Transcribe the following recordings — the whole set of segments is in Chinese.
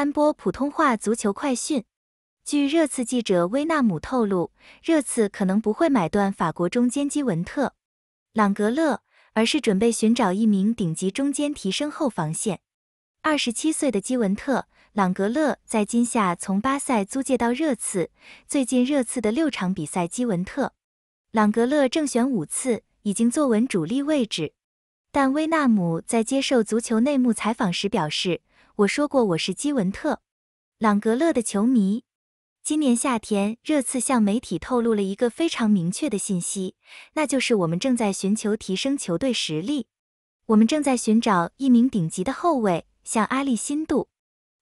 三播普通话足球快讯。据热刺记者威纳姆透露，热刺可能不会买断法国中间基文特朗格勒，而是准备寻找一名顶级中间提升后防线。二十七岁的基文特朗格勒在今夏从巴塞租借到热刺，最近热刺的六场比赛，基文特朗格勒正选五次，已经坐稳主力位置。但威纳姆在接受足球内幕采访时表示。我说过我是基文特·朗格勒的球迷。今年夏天，热刺向媒体透露了一个非常明确的信息，那就是我们正在寻求提升球队实力。我们正在寻找一名顶级的后卫，像阿利辛杜、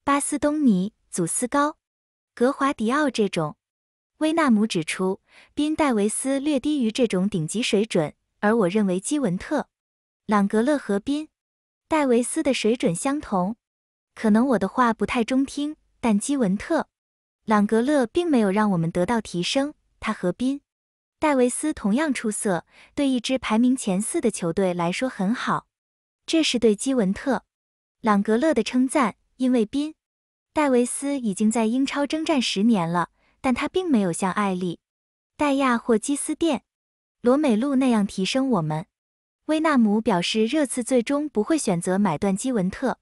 巴斯东尼、祖斯高、格华迪奥这种。威纳姆指出，宾戴维斯略低于这种顶级水准，而我认为基文特·朗格勒和宾戴维斯的水准相同。可能我的话不太中听，但基文特·朗格勒并没有让我们得到提升。他和宾·戴维斯同样出色，对一支排名前四的球队来说很好。这是对基文特·朗格勒的称赞，因为宾·戴维斯已经在英超征战十年了，但他并没有像艾利、戴亚或基斯店，罗美露那样提升我们。威纳姆表示，热刺最终不会选择买断基文特。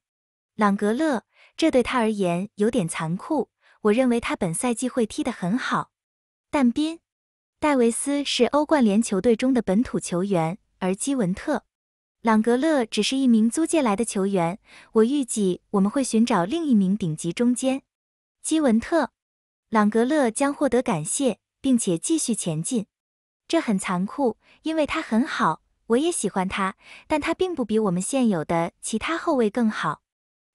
朗格勒，这对他而言有点残酷。我认为他本赛季会踢得很好。但斌，戴维斯是欧冠联球队中的本土球员，而基文特，朗格勒只是一名租借来的球员。我预计我们会寻找另一名顶级中坚。基文特，朗格勒将获得感谢，并且继续前进。这很残酷，因为他很好，我也喜欢他，但他并不比我们现有的其他后卫更好。